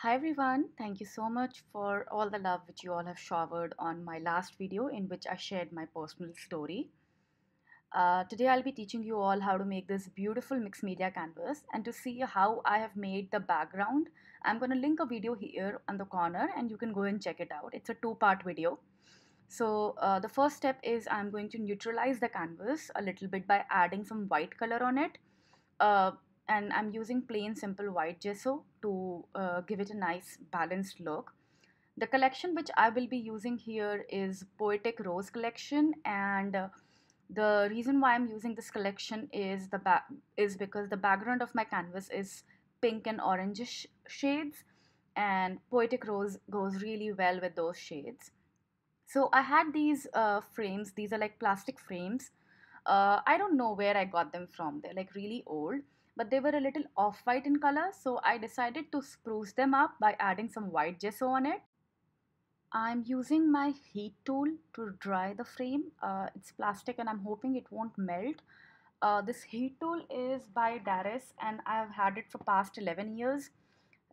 Hi everyone, thank you so much for all the love which you all have showered on my last video in which I shared my personal story. Uh, today I'll be teaching you all how to make this beautiful mixed media canvas and to see how I have made the background I'm going to link a video here on the corner and you can go and check it out. It's a two-part video. So uh, the first step is I'm going to neutralize the canvas a little bit by adding some white color on it. Uh, and I'm using plain simple white gesso to uh, give it a nice balanced look. The collection which I will be using here is Poetic Rose collection and uh, the reason why I'm using this collection is the is because the background of my canvas is pink and orangish shades and Poetic Rose goes really well with those shades. So I had these uh, frames, these are like plastic frames. Uh, I don't know where I got them from, they're like really old but they were a little off-white in color so I decided to spruce them up by adding some white gesso on it. I'm using my heat tool to dry the frame. Uh, it's plastic and I'm hoping it won't melt. Uh, this heat tool is by Daris and I've had it for past 11 years.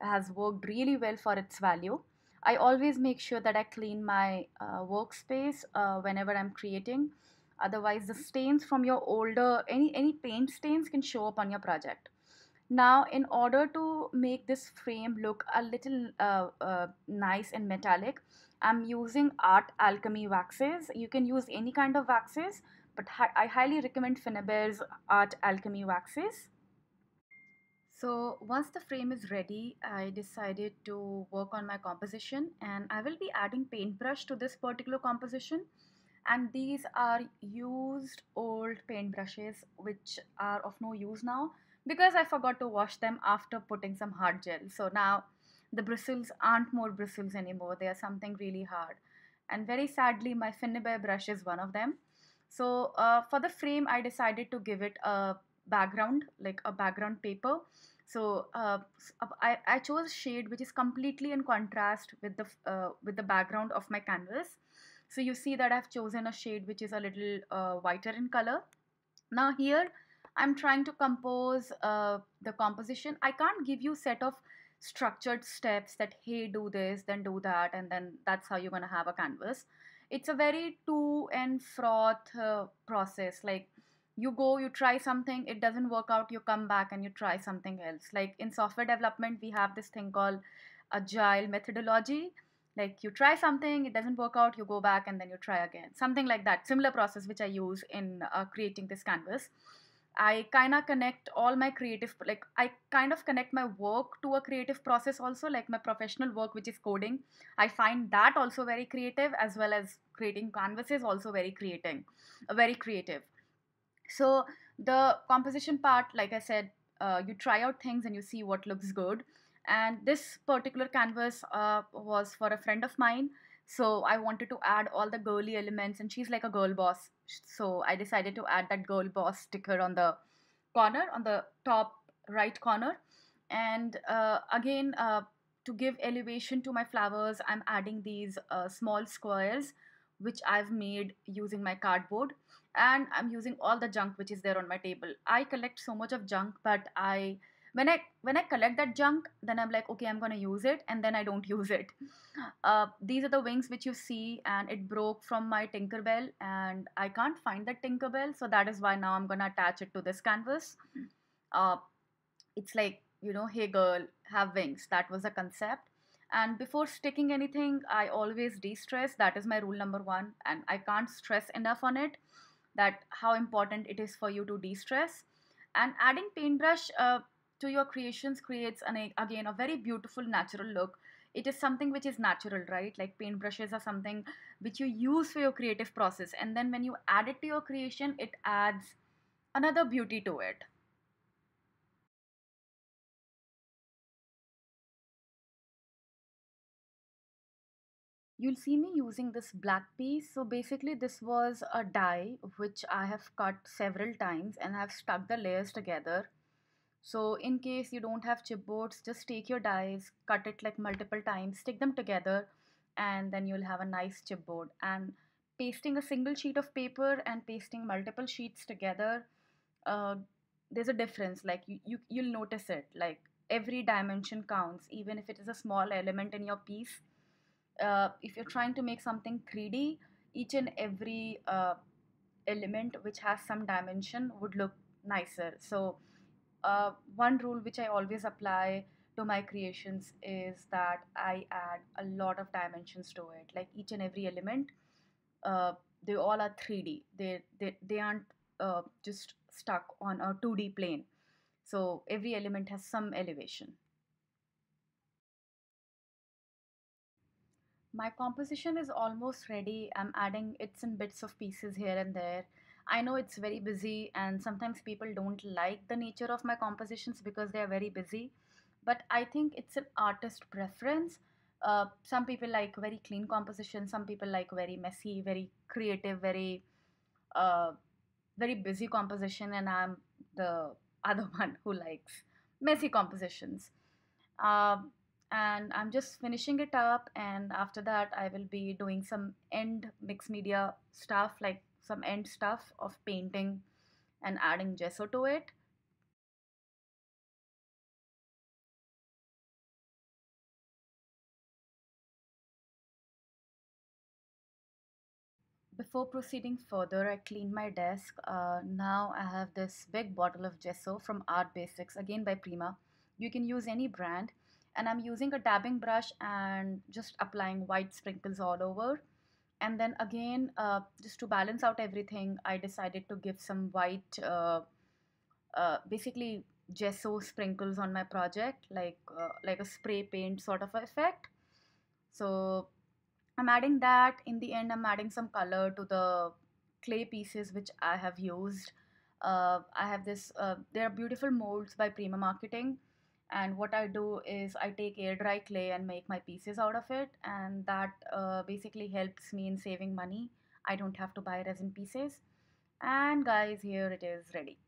It has worked really well for its value. I always make sure that I clean my uh, workspace uh, whenever I'm creating otherwise the stains from your older any any paint stains can show up on your project now in order to make this frame look a little uh, uh, nice and metallic i'm using art alchemy waxes you can use any kind of waxes but hi i highly recommend finnebear's art alchemy waxes so once the frame is ready, I decided to work on my composition and I will be adding paintbrush to this particular composition and these are used old paintbrushes which are of no use now because I forgot to wash them after putting some hard gel so now the bristles aren't more bristles anymore they are something really hard and very sadly my Finibear brush is one of them so uh, for the frame I decided to give it a background like a background paper so uh, uh I, I chose shade which is completely in contrast with the uh, with the background of my canvas so you see that I've chosen a shade which is a little uh, whiter in color. Now here I'm trying to compose uh, the composition. I can't give you set of structured steps that hey do this then do that and then that's how you're going to have a canvas. It's a very to and froth uh, process like you go you try something it doesn't work out you come back and you try something else like in software development we have this thing called agile methodology like you try something it doesn't work out you go back and then you try again something like that similar process which i use in uh, creating this canvas i kind of connect all my creative like i kind of connect my work to a creative process also like my professional work which is coding i find that also very creative as well as creating canvases also very creating uh, very creative so the composition part like i said uh, you try out things and you see what looks good and this particular canvas uh, was for a friend of mine so I wanted to add all the girly elements and she's like a girl boss so I decided to add that girl boss sticker on the corner on the top right corner and uh, again uh, to give elevation to my flowers I'm adding these uh, small squares which I've made using my cardboard and I'm using all the junk which is there on my table I collect so much of junk but I when i when i collect that junk then i'm like okay i'm gonna use it and then i don't use it uh, these are the wings which you see and it broke from my tinkerbell and i can't find that tinkerbell so that is why now i'm gonna attach it to this canvas uh, it's like you know hey girl have wings that was the concept and before sticking anything i always de-stress that is my rule number one and i can't stress enough on it that how important it is for you to de-stress and adding paintbrush uh, to your creations creates an again a very beautiful natural look it is something which is natural right like paintbrushes are something which you use for your creative process and then when you add it to your creation it adds another beauty to it you'll see me using this black piece so basically this was a die which I have cut several times and I've stuck the layers together so in case you don't have chipboards, just take your dies, cut it like multiple times, stick them together and then you'll have a nice chipboard. And pasting a single sheet of paper and pasting multiple sheets together, uh, there's a difference. Like you, you, you'll notice it. Like every dimension counts, even if it is a small element in your piece. Uh, if you're trying to make something 3D, each and every uh, element which has some dimension would look nicer. So uh, one rule which I always apply to my creations is that I add a lot of dimensions to it. Like each and every element, uh, they all are 3D. They they they aren't uh, just stuck on a 2D plane. So every element has some elevation. My composition is almost ready. I'm adding its and bits of pieces here and there. I know it's very busy, and sometimes people don't like the nature of my compositions because they are very busy. But I think it's an artist preference. Uh, some people like very clean compositions. some people like very messy, very creative, very uh, very busy composition, and I'm the other one who likes messy compositions. Uh, and I'm just finishing it up, and after that, I will be doing some end mixed media stuff like some end stuff of painting and adding gesso to it. Before proceeding further, I cleaned my desk. Uh, now I have this big bottle of gesso from Art Basics, again by Prima. You can use any brand. And I'm using a dabbing brush and just applying white sprinkles all over and then again uh, just to balance out everything i decided to give some white uh, uh, basically gesso sprinkles on my project like uh, like a spray paint sort of effect so i'm adding that in the end i'm adding some color to the clay pieces which i have used uh, i have this uh, they are beautiful molds by prima marketing and what I do is I take air dry clay and make my pieces out of it and that uh, basically helps me in saving money I don't have to buy resin pieces and guys here it is ready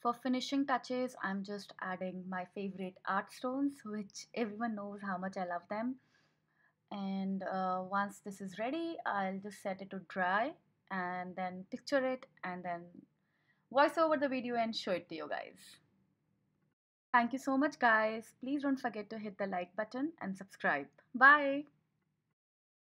for finishing touches I'm just adding my favorite art stones which everyone knows how much I love them and uh, once this is ready I'll just set it to dry and then picture it and then voice over the video and show it to you guys Thank you so much, guys. Please don't forget to hit the like button and subscribe. Bye.